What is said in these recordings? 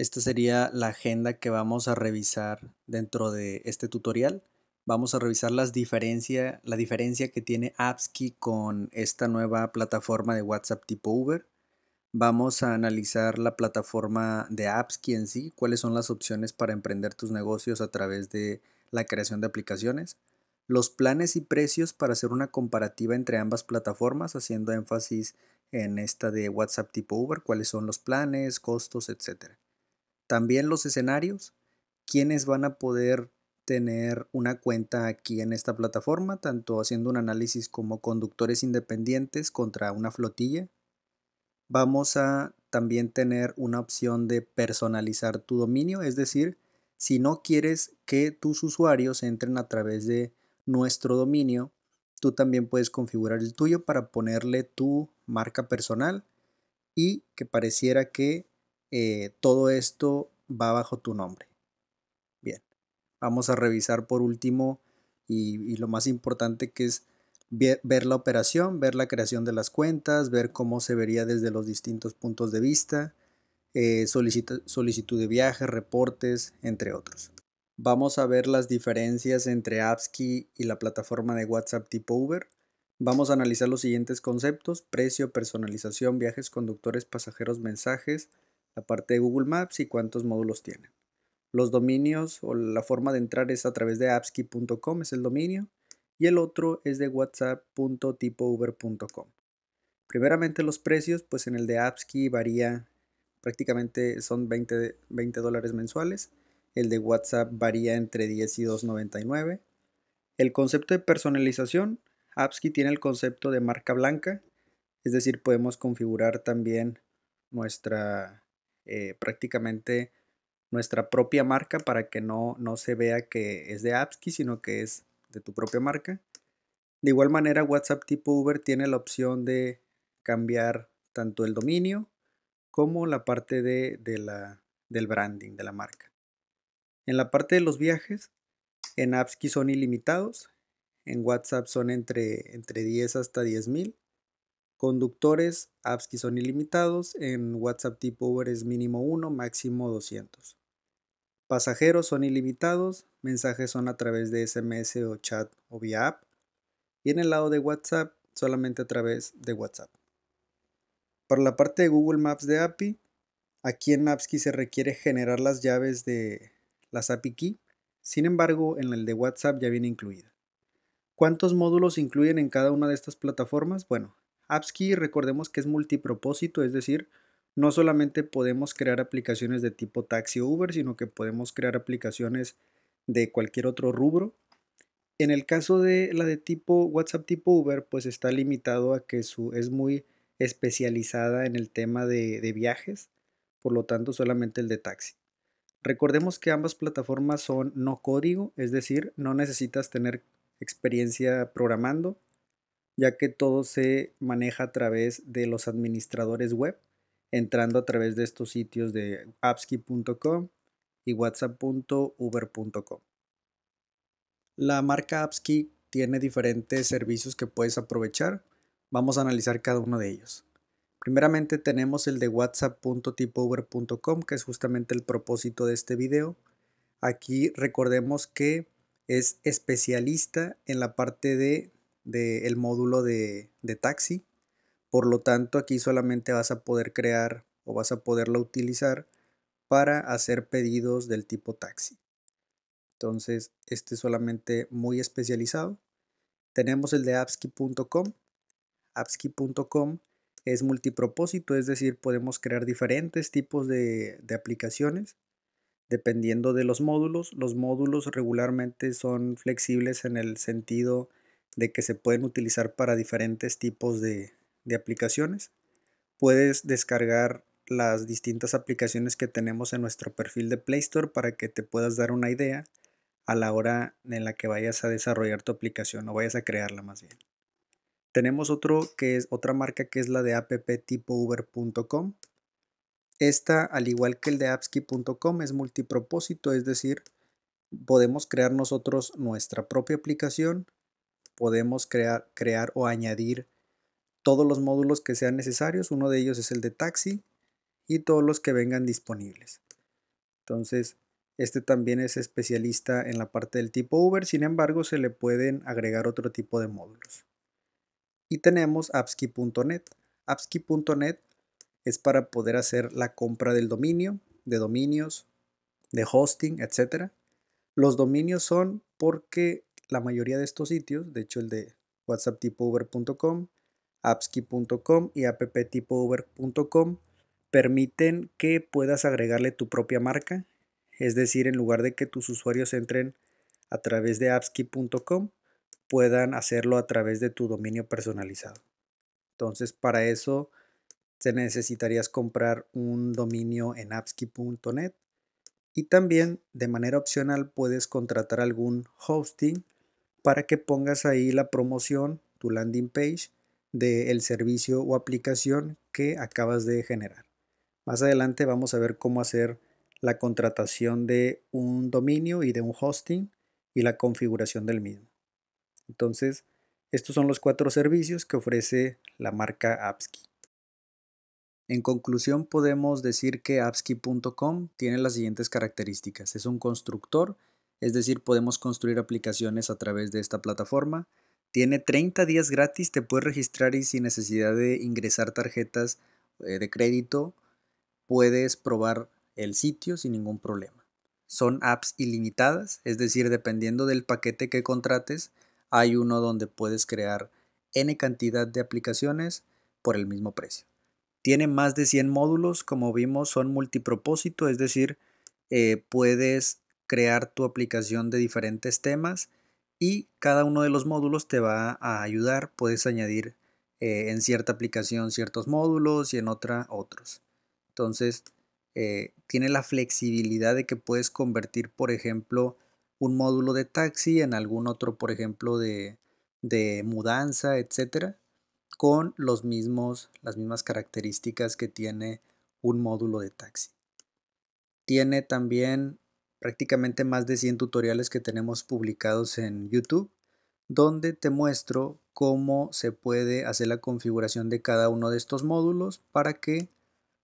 Esta sería la agenda que vamos a revisar dentro de este tutorial. Vamos a revisar las la diferencia que tiene AppsKey con esta nueva plataforma de WhatsApp tipo Uber. Vamos a analizar la plataforma de AppsKey en sí, cuáles son las opciones para emprender tus negocios a través de la creación de aplicaciones los planes y precios para hacer una comparativa entre ambas plataformas, haciendo énfasis en esta de WhatsApp tipo Uber, cuáles son los planes, costos, etcétera. También los escenarios, quienes van a poder tener una cuenta aquí en esta plataforma, tanto haciendo un análisis como conductores independientes contra una flotilla. Vamos a también tener una opción de personalizar tu dominio, es decir, si no quieres que tus usuarios entren a través de nuestro dominio, tú también puedes configurar el tuyo para ponerle tu marca personal y que pareciera que eh, todo esto va bajo tu nombre. Bien, vamos a revisar por último y, lo más importante que es ver, la operación, ver la creación de las cuentas, ver cómo se vería desde los distintos puntos de vista, eh, solicitud de viaje, reportes, entre otros. Vamos a ver las diferencias entre AppsKey y la plataforma de WhatsApp tipo Uber. Vamos a analizar los siguientes conceptos, precio, personalización, viajes, conductores, pasajeros, mensajes, la parte de Google Maps y cuántos módulos tienen. Los dominios o la forma de entrar es a través de appski.com, es el dominio, y el otro es de whatsapp.tipouber.com. Primeramente los precios, pues en el de Appski varía prácticamente son 20, dólares mensuales. El de WhatsApp varía entre 10 y 2.99. El concepto de personalización, Appski tiene el concepto de marca blanca, es decir, podemos configurar también nuestra, eh, prácticamente nuestra propia marca para que no, se vea que es de Apski, sino que es de tu propia marca. De igual manera, WhatsApp tipo Uber tiene la opción de cambiar tanto el dominio como la parte de, la, del branding de la marca. En la parte de los viajes, en Apski son ilimitados, en WhatsApp son entre, entre 10 hasta 10 mil Conductores, apps que son ilimitados, en WhatsApp tipo over es mínimo 1, máximo 200. Pasajeros son ilimitados, mensajes son a través de SMS o chat o vía app. Y en el lado de WhatsApp, solamente a través de WhatsApp. Para la parte de Google Maps de API, aquí en que se requiere generar las llaves de las API Key, sin embargo, en el de WhatsApp ya viene incluida. ¿Cuántos módulos incluyen en cada una de estas plataformas? Bueno, AppsKey recordemos que es multipropósito, es decir, no solamente podemos crear aplicaciones de tipo taxi o Uber, sino que podemos crear aplicaciones de cualquier otro rubro. En el caso de la de tipo WhatsApp tipo Uber, pues está limitado a que su, es muy especializada en el tema de viajes, por lo tanto solamente el de taxi. Recordemos que ambas plataformas son no código, es decir, no necesitas tener experiencia programando, ya que todo se maneja a través de los administradores web, entrando a través de estos sitios de appski.com y whatsapp.uber.com. La marca Appski tiene diferentes servicios que puedes aprovechar. Vamos a analizar cada uno de ellos. Primeramente tenemos el de whatsapp.tipouber.com, que es justamente el propósito de este video. Aquí recordemos que es especialista en la parte de del módulo de, taxi. Por lo tanto, aquí solamente vas a poder crear o vas a poderlo utilizar para hacer pedidos del tipo taxi. Entonces, este es solamente muy especializado. Tenemos el de appski.com. Appski.com es multipropósito, es decir, podemos crear diferentes tipos de, de aplicaciones dependiendo de los módulos. Los módulos regularmente son flexibles en el sentido de que se pueden utilizar para diferentes tipos de, aplicaciones. Puedes descargar las distintas aplicaciones que tenemos en nuestro perfil de Play Store para que te puedas dar una idea a la hora en la que vayas a desarrollar tu aplicación o vayas a crearla más bien. Tenemos otro que es otra marca que es la de apptipouber.com. Esta, al igual que el de appski.com, es multipropósito, es decir, podemos crear nosotros nuestra propia aplicación podemos crear, crear o añadir todos los módulos que sean necesarios. Uno de ellos es el de taxi y todos los que vengan disponibles. Entonces, este también es especialista en la parte del tipo Uber, sin embargo, se le pueden agregar otro tipo de módulos. Y tenemos apski.net. Apski.net es para poder hacer la compra del dominio, de dominios, de hosting, etc. Los dominios son porque la mayoría de estos sitios, de hecho el de whatsapptipoover.com, appski.com y apptipoover.com permiten que puedas agregarle tu propia marca, es decir, en lugar de que tus usuarios entren a través de appski.com, puedan hacerlo a través de tu dominio personalizado. Entonces, para eso te necesitarías comprar un dominio en appski.net y también de manera opcional puedes contratar algún hosting para que pongas ahí la promoción, tu landing page del servicio o aplicación que acabas de generar. Más adelante vamos a ver cómo hacer la contratación de un dominio y de un hosting y la configuración del mismo. Entonces, estos son los cuatro servicios que ofrece la marca appsky En conclusión, podemos decir que appsky.com tiene las siguientes características. Es un constructor es decir, podemos construir aplicaciones a través de esta plataforma. Tiene 30 días gratis, te puedes registrar y sin necesidad de ingresar tarjetas eh, de crédito, puedes probar el sitio sin ningún problema. Son apps ilimitadas, es decir, dependiendo del paquete que contrates, hay uno donde puedes crear n cantidad de aplicaciones por el mismo precio. Tiene más de 100 módulos, como vimos, son multipropósito, es decir, eh, puedes crear tu aplicación de diferentes temas y cada uno de los módulos te va a ayudar. Puedes añadir eh, en cierta aplicación ciertos módulos y en otra otros. Entonces, eh, tiene la flexibilidad de que puedes convertir, por ejemplo, un módulo de taxi en algún otro, por ejemplo, de, de mudanza, etcétera, con los mismos, las mismas características que tiene un módulo de taxi. Tiene también prácticamente más de 100 tutoriales que tenemos publicados en YouTube, donde te muestro cómo se puede hacer la configuración de cada uno de estos módulos para que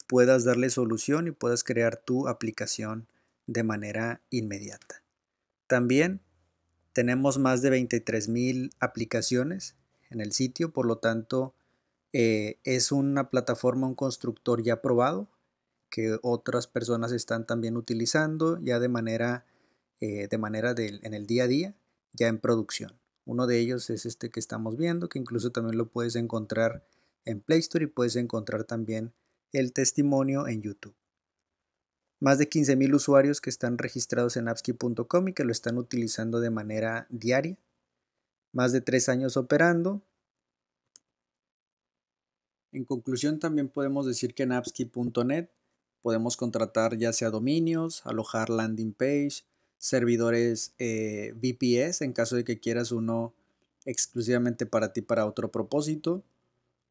puedas darle solución y puedas crear tu aplicación de manera inmediata. También tenemos más de 23.000 aplicaciones en el sitio, por lo tanto eh, es una plataforma, un constructor ya probado que otras personas están también utilizando ya de manera, eh, de manera en el día a día, ya en producción. Uno de ellos es este que estamos viendo, que incluso también lo puedes encontrar en Play Store y puedes encontrar también el testimonio en YouTube. Más de 15.000 usuarios que están registrados en Appski.com y que lo están utilizando de manera diaria. Más de tres años operando. En conclusión, también podemos decir que en Appski.net Podemos contratar ya sea dominios, alojar landing page, servidores eh, VPS en caso de que quieras uno exclusivamente para ti para otro propósito.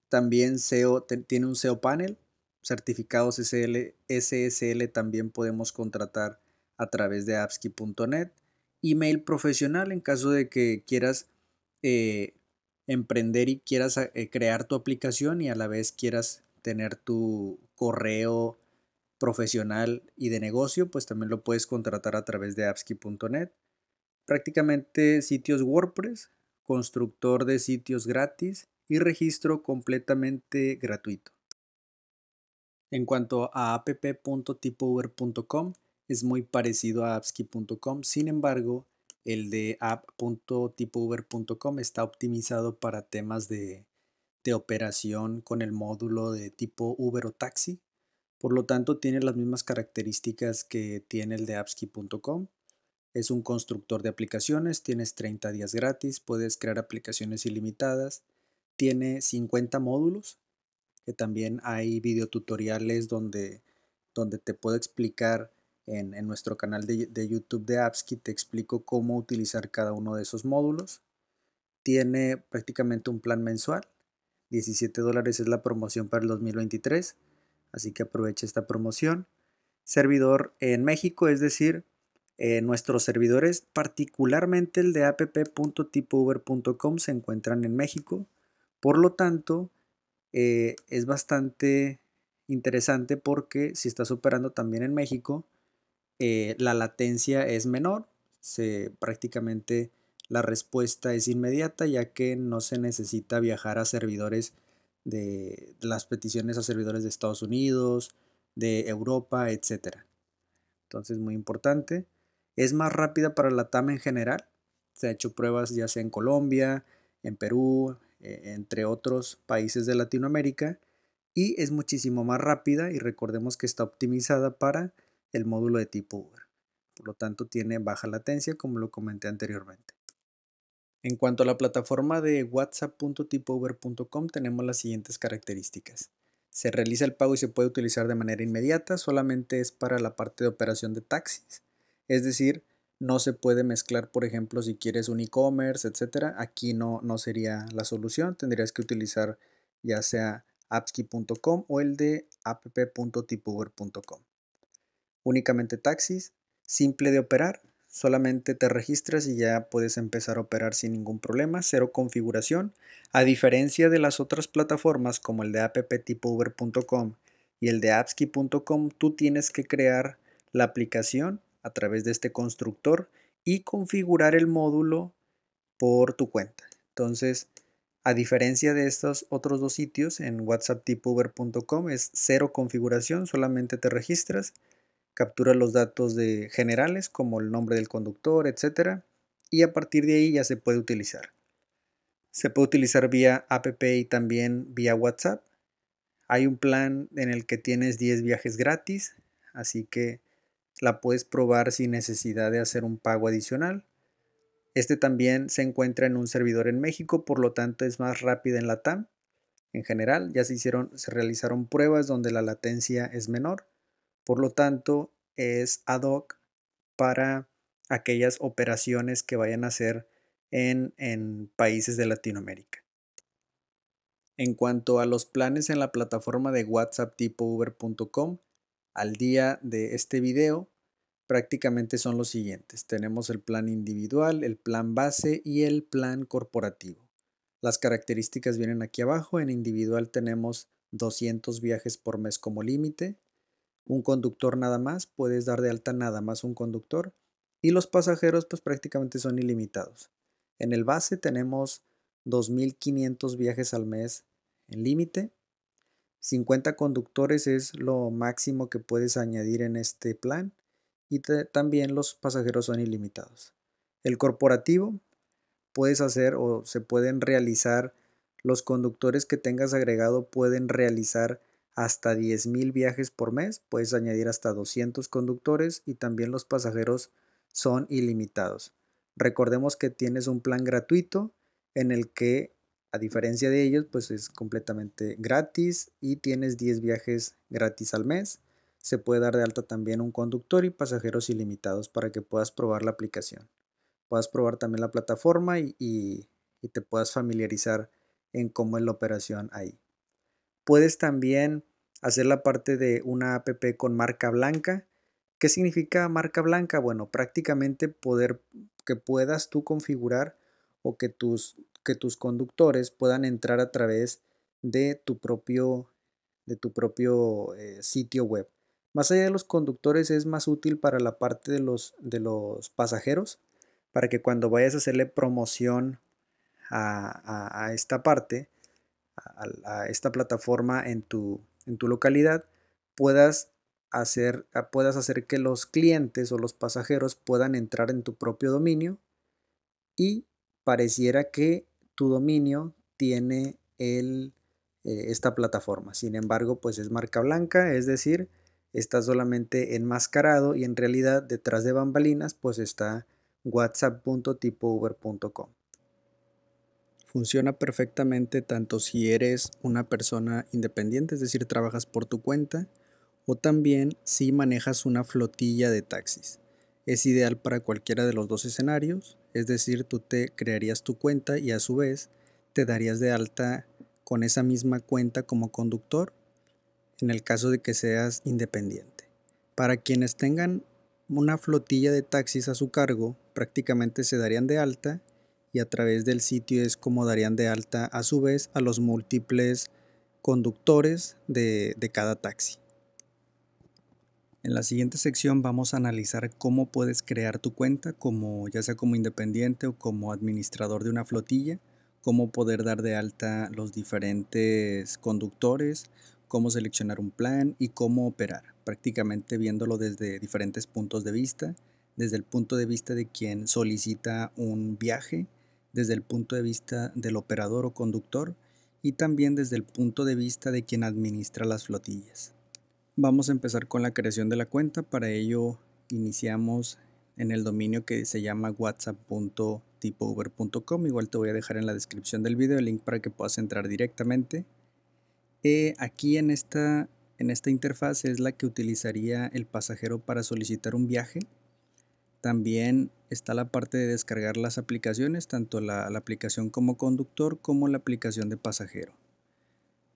También SEO, tiene un SEO panel, certificados SSL también podemos contratar a través de appski.net. Email profesional en caso de que quieras eh, emprender y quieras eh, crear tu aplicación y a la vez quieras tener tu correo profesional y de negocio, pues también lo puedes contratar a través de appski.net. Prácticamente sitios WordPress, constructor de sitios gratis y registro completamente gratuito. En cuanto a app.tipover.com, es muy parecido a appski.com, sin embargo, el de app.tipover.com está optimizado para temas de, de operación con el módulo de tipo Uber o taxi, por lo tanto, tiene las mismas características que tiene el de Appski.com. Es un constructor de aplicaciones, tienes 30 días gratis, puedes crear aplicaciones ilimitadas, tiene 50 módulos, que también hay videotutoriales donde, donde te puedo explicar en, nuestro canal de, de, YouTube de Appski, te explico cómo utilizar cada uno de esos módulos. Tiene prácticamente un plan mensual, 17 dólares es la promoción para el 2023 Así que aproveche esta promoción. Servidor en México, es decir, eh, nuestros servidores, particularmente el de app.tipouber.com, se encuentran en México. Por lo tanto, eh, es bastante interesante porque si estás operando también en México, eh, la latencia es menor, se, prácticamente la respuesta es inmediata ya que no se necesita viajar a servidores de las peticiones a servidores de Estados Unidos, de Europa, etc. Entonces, muy importante. Es más rápida para la TAM en general. Se ha hecho pruebas ya sea en Colombia, en Perú, e, entre otros países de Latinoamérica. Y es muchísimo más rápida y recordemos que está optimizada para el módulo de tipo Uber. Por lo tanto, tiene baja latencia, como lo comenté anteriormente. En cuanto a la plataforma de whatsapp.tipover.com tenemos las siguientes características. Se realiza el pago y se puede utilizar de manera inmediata, solamente es para la parte de operación de taxis. Es decir, no se puede mezclar, por ejemplo, si quieres un e-commerce, etc. Aquí no, no sería la solución, tendrías que utilizar ya sea appski.com o el de app.tipover.com. Únicamente taxis, simple de operar, Solamente te registras y ya puedes empezar a operar sin ningún problema, cero configuración. A diferencia de las otras plataformas como el de app y el de appski.com, tú tienes que crear la aplicación a través de este constructor y configurar el módulo por tu cuenta. Entonces, a diferencia de estos otros dos sitios, en whatsapptipuber.com es cero configuración, solamente te registras captura los datos de generales como el nombre del conductor, etc. Y a partir de ahí ya se puede utilizar. Se puede utilizar vía app y también vía WhatsApp. Hay un plan en el que tienes 10 viajes gratis, así que la puedes probar sin necesidad de hacer un pago adicional. Este también se encuentra en un servidor en México, por lo tanto es más rápida en la TAM. En general, ya se hicieron, se realizaron pruebas donde la latencia es menor por lo tanto, es ad hoc para aquellas operaciones que vayan a hacer en, en países de Latinoamérica. En cuanto a los planes en la plataforma de WhatsApp tipo Uber.com, al día de este video prácticamente son los siguientes. Tenemos el plan individual, el plan base y el plan corporativo. Las características vienen aquí abajo. En individual tenemos 200 viajes por mes como límite un conductor nada más, puedes dar de alta nada más un conductor y los pasajeros pues prácticamente son ilimitados. En el base tenemos 2.500 viajes al mes en límite. 50 conductores es lo máximo que puedes añadir en este plan y también los pasajeros son ilimitados. El corporativo puedes hacer o se pueden realizar, los conductores que tengas agregado pueden realizar hasta 10.000 viajes por mes, puedes añadir hasta 200 conductores y también los pasajeros son ilimitados. Recordemos que tienes un plan gratuito en el que, a diferencia de ellos, pues es completamente gratis y tienes 10 viajes gratis al mes. Se puede dar de alta también un conductor y pasajeros ilimitados para que puedas probar la aplicación. Puedas probar también la plataforma y, y te puedas familiarizar en cómo es la operación ahí. Puedes también hacer la parte de una app con marca blanca. ¿Qué significa marca blanca? Bueno, prácticamente poder que puedas tú configurar o que tus, que tus conductores puedan entrar a través de tu propio, de tu propio eh, sitio web. Más allá de los conductores es más útil para la parte de los, de los pasajeros, para que cuando vayas a hacerle promoción a, a esta parte, a, esta plataforma en tu, en tu localidad, puedas hacer, ah, puedas hacer que los clientes o los pasajeros puedan entrar en tu propio dominio y pareciera que tu dominio tiene el, eh, esta plataforma. Sin embargo, pues es marca blanca, es decir, está solamente enmascarado y en realidad detrás de bambalinas pues está whatsapp.tipouber.com. Funciona perfectamente tanto si eres una persona independiente, es decir, trabajas por tu cuenta, o también si manejas una flotilla de taxis. Es ideal para cualquiera de los dos escenarios, es decir, tú te crearías tu cuenta y a su vez te darías de alta con esa misma cuenta como conductor en el caso de que seas independiente. Para quienes tengan una flotilla de taxis a su cargo, prácticamente se darían de alta y a través del sitio es como darían de alta a su vez a los múltiples conductores de, de cada taxi. En la siguiente sección vamos a analizar cómo puedes crear tu cuenta, como ya sea como independiente o como administrador de una flotilla, cómo poder dar de alta los diferentes conductores, cómo seleccionar un plan y cómo operar, prácticamente viéndolo desde diferentes puntos de vista, desde el punto de vista de quien solicita un viaje, desde el punto de vista del operador o conductor y también desde el punto de vista de quien administra las flotillas. Vamos a empezar con la creación de la cuenta, para ello iniciamos en el dominio que se llama whatsapp.tipouber.com, igual te voy a dejar en la descripción del video el link para que puedas entrar directamente. Eh, aquí en esta, en esta interfaz es la que utilizaría el pasajero para solicitar un viaje también está la parte de descargar las aplicaciones, tanto la, aplicación como conductor como la aplicación de pasajero.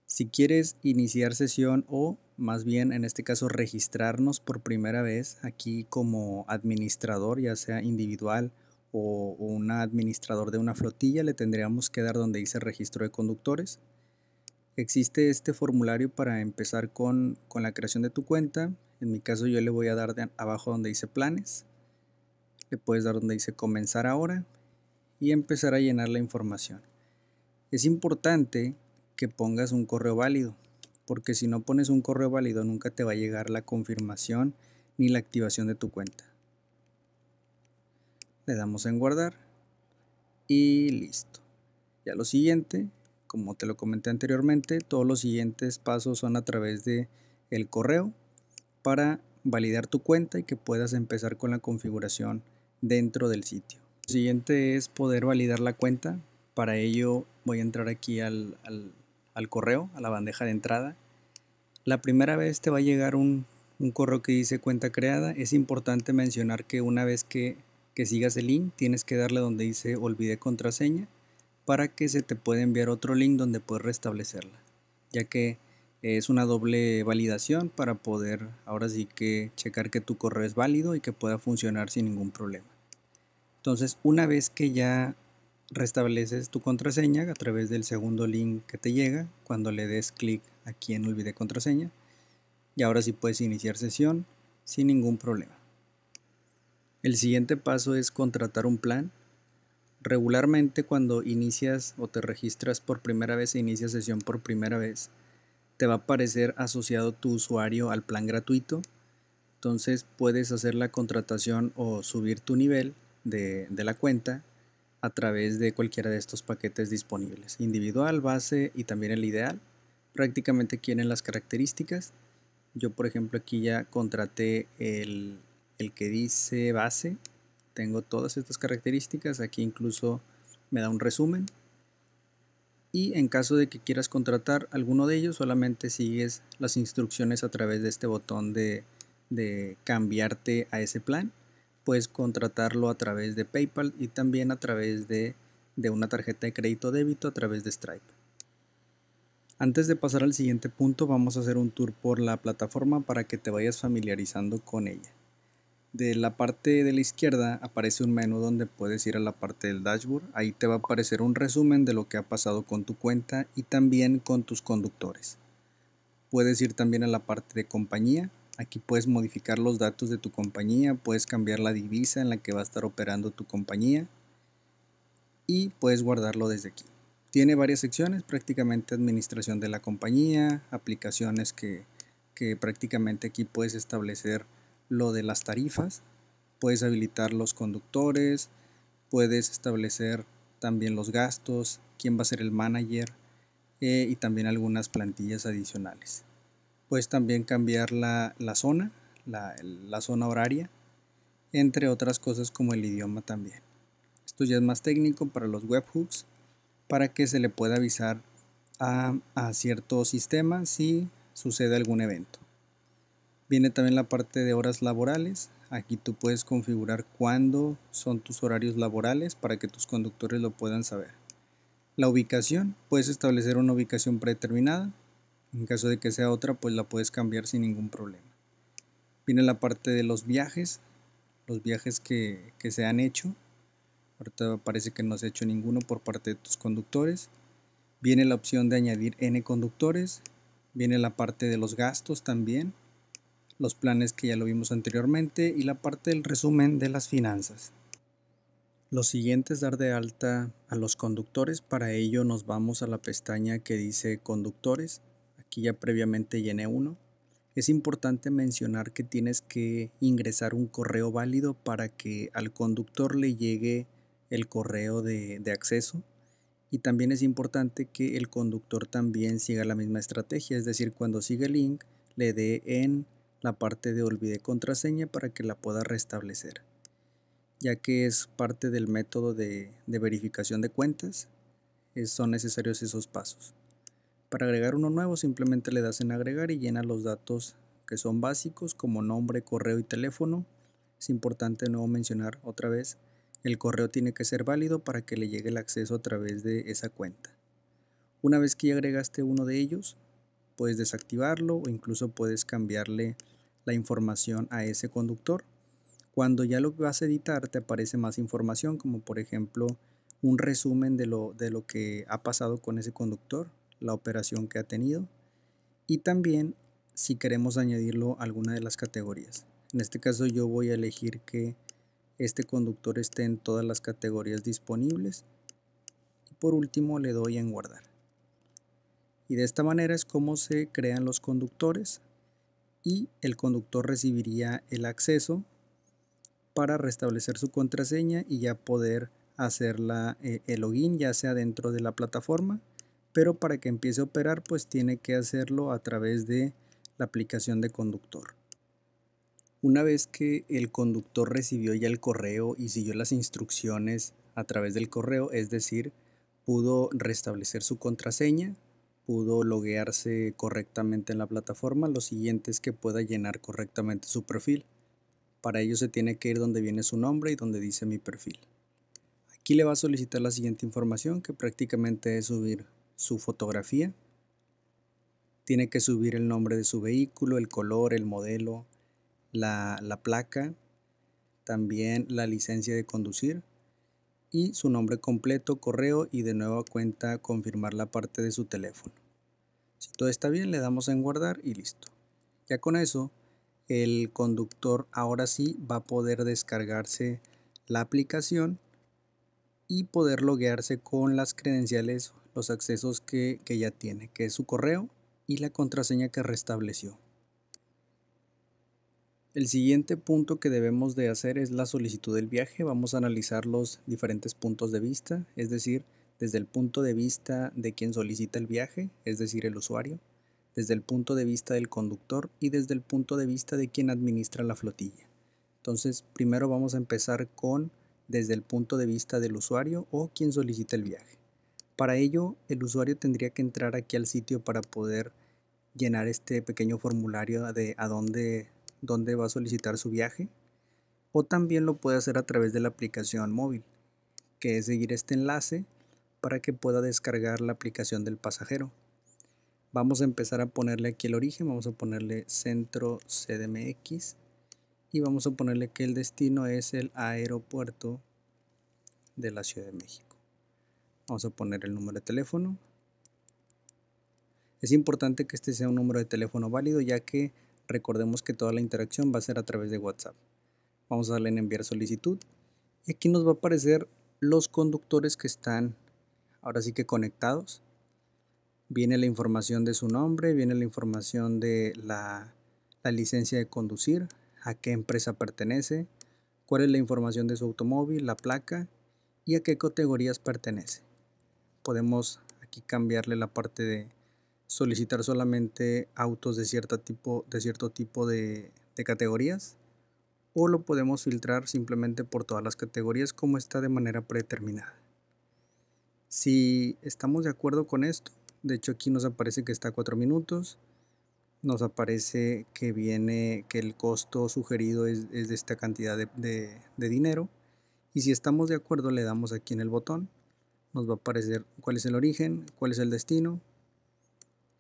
Si quieres iniciar sesión o más bien en este caso registrarnos por primera vez aquí como administrador, ya sea individual o, un administrador de una flotilla, le tendríamos que dar donde dice registro de conductores. Existe este formulario para empezar con, con la creación de tu cuenta. En mi caso yo le voy a dar abajo donde dice planes le puedes dar donde dice comenzar ahora y empezar a llenar la información. Es importante que pongas un correo válido, porque si no pones un correo válido nunca te va a llegar la confirmación ni la activación de tu cuenta. Le damos en guardar y listo. Ya lo siguiente, como te lo comenté anteriormente, todos los siguientes pasos son a través de el correo para validar tu cuenta y que puedas empezar con la configuración dentro del sitio. Lo siguiente es poder validar la cuenta. Para ello voy a entrar aquí al, al, correo, a la bandeja de entrada. La primera vez te va a llegar un, correo que dice cuenta creada. Es importante mencionar que una vez que, que, sigas el link, tienes que darle donde dice olvide contraseña para que se te pueda enviar otro link donde puedes restablecerla, ya que es una doble validación para poder ahora sí que checar que tu correo es válido y que pueda funcionar sin ningún problema. Entonces, una vez que ya restableces tu contraseña a través del segundo link que te llega, cuando le des clic aquí en olvide contraseña, y ahora sí puedes iniciar sesión sin ningún problema. El siguiente paso es contratar un plan. Regularmente cuando inicias o te registras por primera vez e inicias sesión por primera vez, te va a aparecer asociado tu usuario al plan gratuito. Entonces puedes hacer la contratación o subir tu nivel de, la cuenta a través de cualquiera de estos paquetes disponibles, individual, base y también el ideal. Prácticamente tienen las características. Yo por ejemplo aquí ya contraté el que dice base. Tengo todas estas características. Aquí incluso me da un resumen y en caso de que quieras contratar alguno de ellos solamente sigues las instrucciones a través de este botón de, cambiarte a ese plan puedes contratarlo a través de PayPal y también a través de, de una tarjeta de crédito débito a través de Stripe. Antes de pasar al siguiente punto vamos a hacer un tour por la plataforma para que te vayas familiarizando con ella de la parte de la izquierda aparece un menú donde puedes ir a la parte del dashboard. Ahí te va a aparecer un resumen de lo que ha pasado con tu cuenta y también con tus conductores. Puedes ir también a la parte de compañía. Aquí puedes modificar los datos de tu compañía, puedes cambiar la divisa en la que va a estar operando tu compañía y puedes guardarlo desde aquí. Tiene varias secciones, prácticamente administración de la compañía, aplicaciones que, prácticamente aquí puedes establecer lo de las tarifas, puedes habilitar los conductores, puedes establecer también los gastos, quién va a ser el manager eh, y también algunas plantillas adicionales. Puedes también cambiar la, zona, la, zona horaria, entre otras cosas como el idioma también. Esto ya es más técnico para los webhooks, para que se le pueda avisar a, a cierto sistema si sucede algún evento. Viene también la parte de horas laborales. Aquí tú puedes configurar cuándo son tus horarios laborales para que tus conductores lo puedan saber. La ubicación, puedes establecer una ubicación predeterminada. En caso de que sea otra, pues la puedes cambiar sin ningún problema. Viene la parte de los viajes, los viajes que, que se han hecho. Ahorita parece que no se ha hecho ninguno por parte de tus conductores. Viene la opción de añadir N conductores. Viene la parte de los gastos también los planes que ya lo vimos anteriormente y la parte del resumen de las finanzas. Lo siguiente es dar de alta a los conductores, para ello nos vamos a la pestaña que dice conductores, aquí ya previamente llené uno. Es importante mencionar que tienes que ingresar un correo válido para que al conductor le llegue el correo de, acceso y también es importante que el conductor también siga la misma estrategia, es decir, cuando sigue el link le dé en la parte de olvide contraseña para que la pueda restablecer, ya que es parte del método de, verificación de cuentas, eh, son necesarios esos pasos. Para agregar uno nuevo simplemente le das en agregar y llena los datos que son básicos como nombre, correo y teléfono. Es importante no mencionar otra vez, el correo tiene que ser válido para que le llegue el acceso a través de esa cuenta. Una vez que ya agregaste uno de ellos, puedes desactivarlo o incluso puedes cambiarle la información a ese conductor. Cuando ya lo vas a editar te aparece más información, como por ejemplo un resumen de lo, de lo que ha pasado con ese conductor, la operación que ha tenido y también si queremos añadirlo a alguna de las categorías. En este caso yo voy a elegir que este conductor esté en todas las categorías disponibles y por último le doy en guardar. Y de esta manera es como se crean los conductores y el conductor recibiría el acceso para restablecer su contraseña y ya poder hacer la, eh, el login ya sea dentro de la plataforma pero para que empiece a operar pues tiene que hacerlo a través de la aplicación de conductor. Una vez que el conductor recibió ya el correo y siguió las instrucciones a través del correo, es decir, pudo restablecer su contraseña, pudo loguearse correctamente en la plataforma, lo siguiente es que pueda llenar correctamente su perfil. Para ello se tiene que ir donde viene su nombre y donde dice mi perfil. Aquí le va a solicitar la siguiente información que prácticamente es subir su fotografía. Tiene que subir el nombre de su vehículo, el color, el modelo, la, la placa, también la licencia de conducir y su nombre completo, correo y de nueva cuenta confirmar la parte de su teléfono. Si todo está bien, le damos en guardar y listo. Ya con eso, el conductor ahora sí va a poder descargarse la aplicación y poder loguearse con las credenciales, los accesos que, que ya tiene, que es su correo y la contraseña que restableció. El siguiente punto que debemos de hacer es la solicitud del viaje. Vamos a analizar los diferentes puntos de vista, es decir, desde el punto de vista de quien solicita el viaje, es decir, el usuario, desde el punto de vista del conductor y desde el punto de vista de quien administra la flotilla. Entonces, primero vamos a empezar con desde el punto de vista del usuario o quien solicita el viaje. Para ello, el usuario tendría que entrar aquí al sitio para poder llenar este pequeño formulario de a dónde donde va a solicitar su viaje o también lo puede hacer a través de la aplicación móvil, que es seguir este enlace para que pueda descargar la aplicación del pasajero. Vamos a empezar a ponerle aquí el origen, vamos a ponerle centro CDMX y vamos a ponerle que el destino es el aeropuerto de la Ciudad de México. Vamos a poner el número de teléfono. Es importante que este sea un número de teléfono válido ya que Recordemos que toda la interacción va a ser a través de WhatsApp. Vamos a darle en enviar solicitud y aquí nos va a aparecer los conductores que están ahora sí que conectados. Viene la información de su nombre, viene la información de la, la licencia de conducir, a qué empresa pertenece, cuál es la información de su automóvil, la placa y a qué categorías pertenece. Podemos aquí cambiarle la parte de solicitar solamente autos de, tipo, de cierto tipo de, categorías o lo podemos filtrar simplemente por todas las categorías como está de manera predeterminada. Si estamos de acuerdo con esto, de hecho aquí nos aparece que está a 4 minutos, nos aparece que viene que el costo sugerido es, de esta cantidad de, dinero y si estamos de acuerdo le damos aquí en el botón nos va a aparecer cuál es el origen cuál es el destino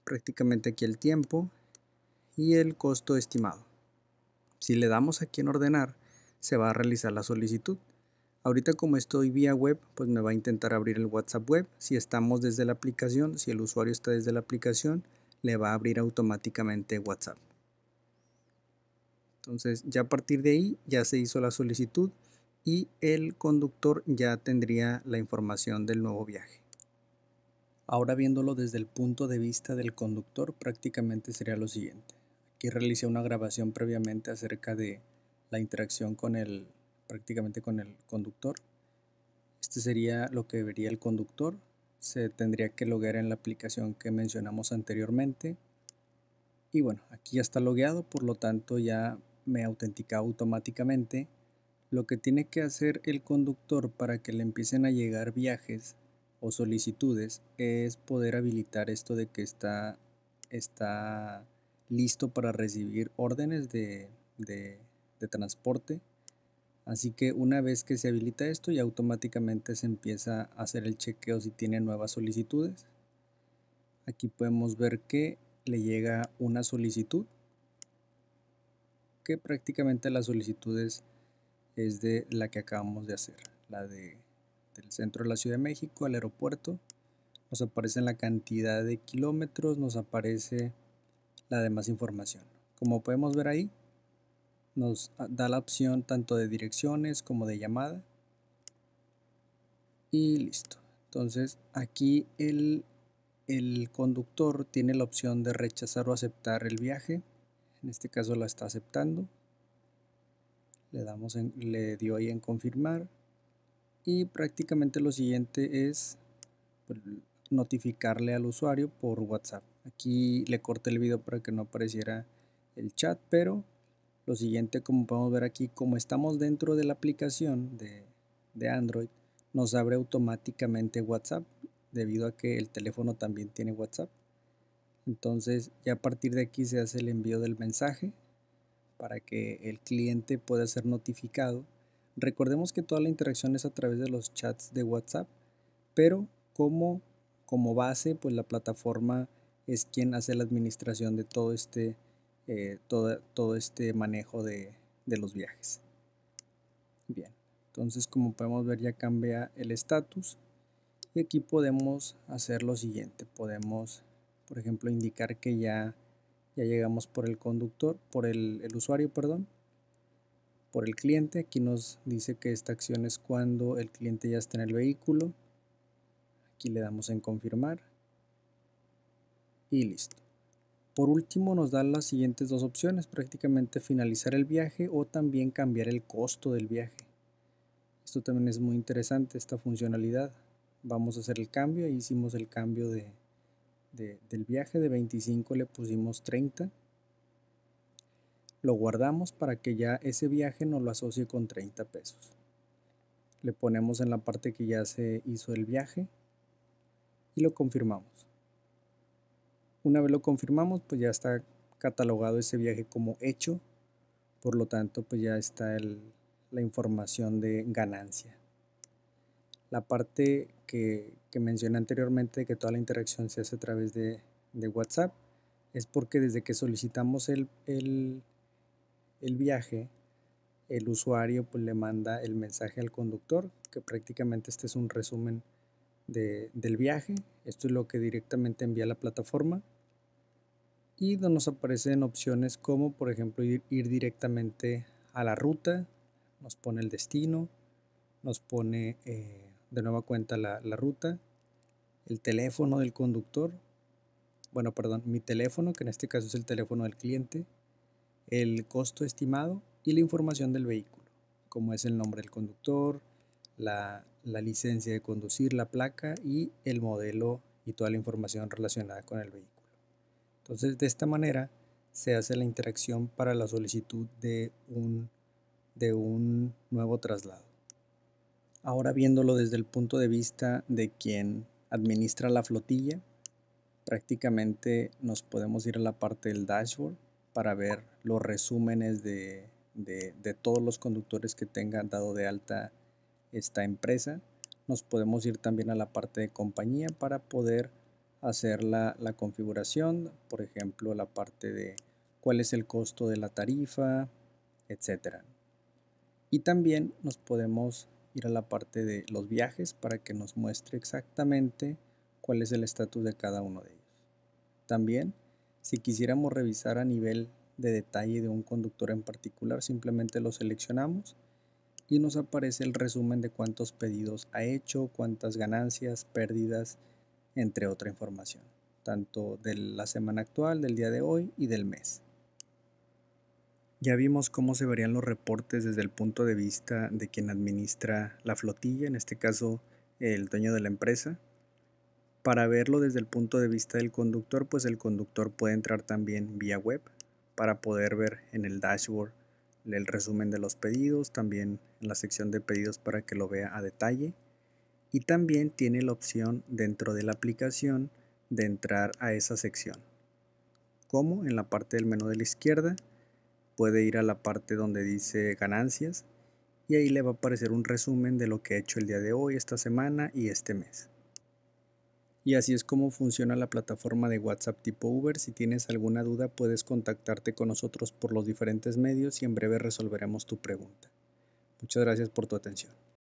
prácticamente aquí el tiempo y el costo estimado. Si le damos aquí en ordenar, se va a realizar la solicitud. Ahorita como estoy vía web, pues me va a intentar abrir el WhatsApp web. Si estamos desde la aplicación, si el usuario está desde la aplicación, le va a abrir automáticamente WhatsApp. Entonces ya a partir de ahí ya se hizo la solicitud y el conductor ya tendría la información del nuevo viaje. Ahora viéndolo desde el punto de vista del conductor, prácticamente sería lo siguiente. Aquí realicé una grabación previamente acerca de la interacción con el, prácticamente con el conductor. Este sería lo que vería el conductor. Se tendría que loguear en la aplicación que mencionamos anteriormente. Y bueno, aquí ya está logueado, por lo tanto ya me autentica automáticamente. Lo que tiene que hacer el conductor para que le empiecen a llegar viajes o solicitudes es poder habilitar esto de que está, está listo para recibir órdenes de, de, transporte. Así que una vez que se habilita esto ya automáticamente se empieza a hacer el chequeo si tiene nuevas solicitudes. Aquí podemos ver que le llega una solicitud, que prácticamente las solicitudes es de la que acabamos de hacer, la de el centro de la Ciudad de México al aeropuerto. Nos aparece la cantidad de kilómetros, nos aparece la demás información. Como podemos ver ahí, nos da la opción tanto de direcciones como de llamada. Y listo. Entonces aquí el, conductor tiene la opción de rechazar o aceptar el viaje. En este caso la está aceptando le damos le dio ahí en confirmar y prácticamente lo siguiente es pues, notificarle al usuario por WhatsApp. Aquí le corté el video para que no apareciera el chat, pero lo siguiente, como podemos ver aquí, como estamos dentro de la aplicación de, de Android, nos abre automáticamente WhatsApp, debido a que el teléfono también tiene WhatsApp. Entonces ya a partir de aquí se hace el envío del mensaje para que el cliente pueda ser notificado Recordemos que toda la interacción es a través de los chats de WhatsApp, pero como, como base, pues la plataforma es quien hace la administración de todo este, eh, todo, este manejo de, los viajes. Bien, entonces como podemos ver ya cambia el estatus y aquí podemos hacer lo siguiente. Podemos, por ejemplo, indicar que ya, ya llegamos por el conductor, por el, el usuario, perdón, por el cliente. Aquí nos dice que esta acción es cuando el cliente ya está en el vehículo. Aquí le damos en confirmar. Y listo. Por último nos dan las siguientes dos opciones, prácticamente finalizar el viaje o también cambiar el costo del viaje. Esto también es muy interesante, esta funcionalidad. Vamos a hacer el cambio, hicimos el cambio del viaje de 25, le pusimos 30 lo guardamos para que ya ese viaje nos lo asocie con 30 pesos. Le ponemos en la parte que ya se hizo el viaje y lo confirmamos. Una vez lo confirmamos, pues ya está catalogado ese viaje como hecho. Por lo tanto, pues ya está la información de ganancia. La parte que, mencioné anteriormente, que toda la interacción se hace a través de, WhatsApp, es porque desde que solicitamos el, el, el viaje, el usuario pues, le manda el mensaje al conductor, que prácticamente este es un resumen del viaje. Esto es lo que directamente envía la plataforma. Y nos aparecen opciones como, por ejemplo, ir, directamente a la ruta, nos pone el destino, nos pone eh, de nueva cuenta la, la ruta, el teléfono del conductor, bueno, perdón, mi teléfono, que en este caso es el teléfono del cliente, el costo estimado y la información del vehículo, como es el nombre del conductor, la, licencia de conducir, la placa y el modelo y toda la información relacionada con el vehículo. Entonces, de esta manera se hace la interacción para la solicitud de un, de un nuevo traslado. Ahora viéndolo desde el punto de vista de quien administra la flotilla, prácticamente nos podemos ir a la parte del dashboard para ver los resúmenes de, todos los conductores que tengan dado de alta esta empresa. Nos podemos ir también a la parte de compañía para poder hacer la, la, configuración, por ejemplo, la parte de cuál es el costo de la tarifa, etcétera. Y también nos podemos ir a la parte de los viajes para que nos muestre exactamente cuál es el estatus de cada uno de ellos. También, si quisiéramos revisar a nivel de detalle de un conductor en particular, simplemente lo seleccionamos y nos aparece el resumen de cuántos pedidos ha hecho, cuántas ganancias, pérdidas, entre otra información, tanto de la semana actual, del día de hoy y del mes. Ya vimos cómo se verían los reportes desde el punto de vista de quien administra la flotilla, en este caso el dueño de la empresa. Para verlo desde el punto de vista del conductor, pues el conductor puede entrar también vía web, para poder ver en el dashboard el resumen de los pedidos, también en la sección de pedidos para que lo vea a detalle. Y también tiene la opción dentro de la aplicación de entrar a esa sección. Como en la parte del menú de la izquierda, puede ir a la parte donde dice ganancias y ahí le va a aparecer un resumen de lo que he hecho el día de hoy, esta semana y este mes. Y así es como funciona la plataforma de WhatsApp tipo Uber. Si tienes alguna duda puedes contactarte con nosotros por los diferentes medios y en breve resolveremos tu pregunta. Muchas gracias por tu atención.